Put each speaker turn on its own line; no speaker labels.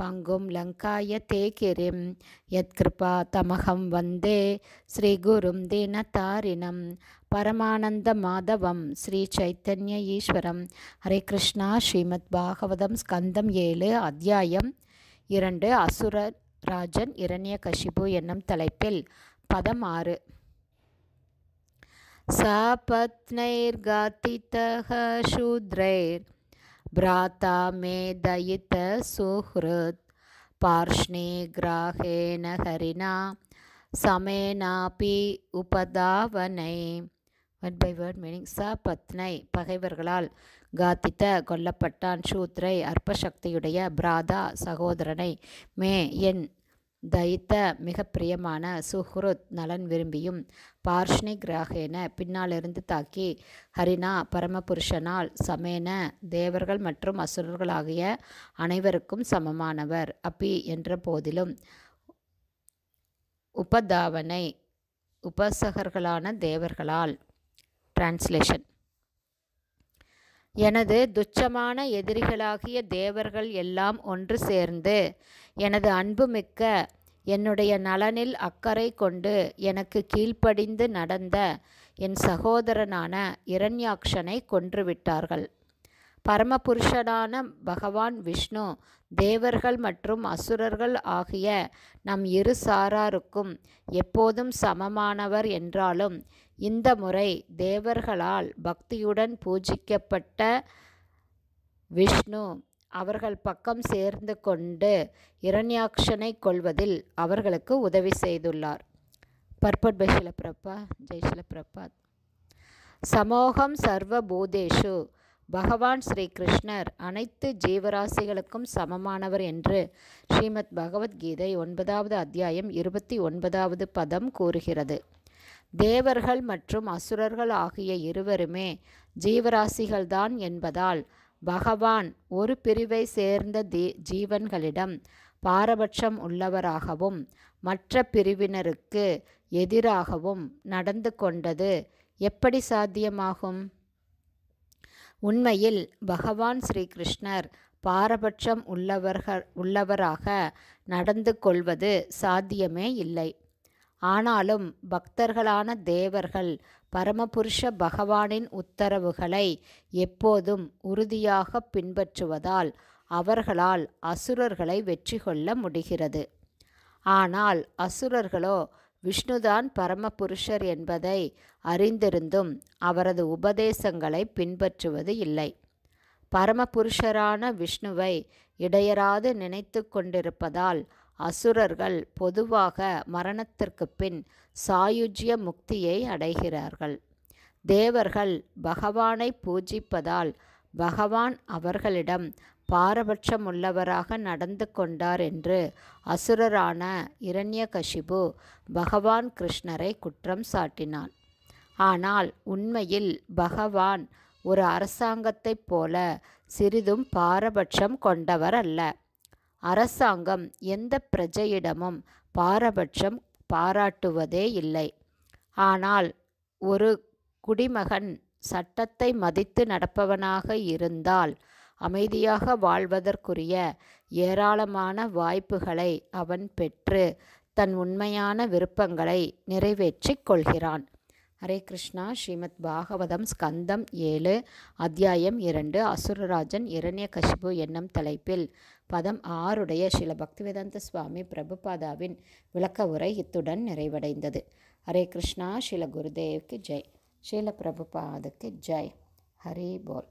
பங்கும் லங்காய தேகிரிம் யத்கிருபா தமகம் வந்தே ஸ்ரீகுரும் தீனதாரிணம் பரமானந்த மாதவம் ஸ்ரீ சைத்தன்ய ஈஸ்வரம் ஹரே கிருஷ்ணா ஸ்ரீமத் பாகவதம் ஸ்கந்தம் ஏழு அத்தியாயம் இரண்டு அசுர ராஜன் இரண்ய கஷிபு என்னும் தலைப்பில் பதம் ஆறு சபத்னைர்காத்தித்தக சூத்ரைர் भ्राता मे சுஹ்ருத் सुहृत् पार्ष्णे ग्राहेण हरिणा சமேனாபி உபதாவனை வேர்ட் பை வேர்ட் மீனிங் ச பத்னை பகைவர்களால் காத்தித்த கொல்லப்பட்டான் சூத்ரை அற்பசக்தியுடைய பிராதா சகோதரனை மே என் தயித்த மிக பிரியமான சுஹ்ருத் நலன் விரும்பியும் பார்ஷ்ணி கிராகேன பின்னாலிருந்து தாக்கி ஹரினா பரமபுருஷனால் சமேன தேவர்கள் மற்றும் அசுரர்களாகிய அனைவருக்கும் சமமானவர் அப்பி என்ற போதிலும் உபதாவனை உபசகர்களான தேவர்களால் டிரான்ஸ்லேஷன் எனது துச்சமான எதிரிகளாகிய தேவர்கள் எல்லாம் ஒன்று சேர்ந்து எனது அன்புமிக்க என்னுடைய நலனில் அக்கறை கொண்டு எனக்கு கீழ்ப்படிந்து நடந்த என் சகோதரனான இரண்யாக்ஷனை கொன்றுவிட்டார்கள் பரமபுருஷனான பகவான் விஷ்ணு தேவர்கள் மற்றும் அசுரர்கள் ஆகிய நம் இரு சாராருக்கும் எப்போதும் சமமானவர் என்றாலும் இந்த முறை தேவர்களால் பக்தியுடன் பூஜிக்கப்பட்ட விஷ்ணு அவர்கள் பக்கம் சேர்ந்து கொண்டு இரண்யாக்ஷனை கொள்வதில் அவர்களுக்கு உதவி செய்துள்ளார் பர்பட் பைஷில பிரபா ஜெய் சிலப்பிரப்பாத் சமோகம் சர்வபூதேஷு பகவான் ஸ்ரீ கிருஷ்ணர் அனைத்து ஜீவராசிகளுக்கும் சமமானவர் என்று ஸ்ரீமத் பகவத்கீதை ஒன்பதாவது அத்தியாயம் இருபத்தி ஒன்பதாவது பதம் கூறுகிறது தேவர்கள் மற்றும் அசுரர்கள் ஆகிய இருவருமே ஜீவராசிகள்தான் என்பதால் பகவான் ஒரு பிரிவை சேர்ந்த தீ ஜீவன்களிடம் பாரபட்சம் உள்ளவராகவும் மற்ற பிரிவினருக்கு எதிராகவும் நடந்து கொண்டது எப்படி சாத்தியமாகும் உண்மையில் பகவான் ஸ்ரீகிருஷ்ணர் பாரபட்சம் உள்ளவர்கள் உள்ளவராக நடந்து கொள்வது சாத்தியமே இல்லை ஆனாலும் பக்தர்களான தேவர்கள் பரமபுருஷ பகவானின் உத்தரவுகளை எப்போதும் உறுதியாக பின்பற்றுவதால் அவர்களால் அசுரர்களை வெற்றி கொள்ள முடிகிறது ஆனால் அசுரர்களோ விஷ்ணுதான் பரமபுருஷர் என்பதை அறிந்திருந்தும் அவரது உபதேசங்களை பின்பற்றுவது இல்லை பரமபுருஷரான விஷ்ணுவை இடையராது நினைத்து கொண்டிருப்பதால் அசுரர்கள் பொதுவாக மரணத்திற்கு பின் சாயுஜ்ய முக்தியை அடைகிறார்கள் தேவர்கள் பகவானை பூஜிப்பதால் பகவான் அவர்களிடம் பாரபட்சமுள்ளவராக நடந்து கொண்டார் என்று அசுரரான இரண்யகஷிபு பகவான் கிருஷ்ணரை குற்றம் சாட்டினான் ஆனால் உண்மையில் பகவான் ஒரு அரசாங்கத்தைப் போல சிறிதும் பாரபட்சம் கொண்டவர் அல்ல அரசாங்கம் எந்த பிரஜையிடமும் பாரபட்சம் பாராட்டுவதே இல்லை ஆனால் ஒரு குடிமகன் சட்டத்தை மதித்து நடப்பவனாக இருந்தால் அமைதியாக வாழ்வதற்குரிய ஏராளமான வாய்ப்புகளை அவன் பெற்று தன் உண்மையான விருப்பங்களை நிறைவேற்றிக் கொள்கிறான் ஹரே கிருஷ்ணா ஸ்ரீமத் பாகவதம் ஸ்கந்தம் ஏழு அத்தியாயம் இரண்டு அசுரராஜன் இரண்ய கசிபு என்னும் தலைப்பில் பதம் ஆறுடைய ஸ்ரீல பக்திவேதாந்த சுவாமி பிரபுபாதாவின் விளக்க உரை இத்துடன் நிறைவடைந்தது ஹரே கிருஷ்ணா ஸ்ரீல குருதேவ்க்கு ஜெய் ஸ்ரீல பிரபுபாதுக்கு ஜெய் ஹரி போல்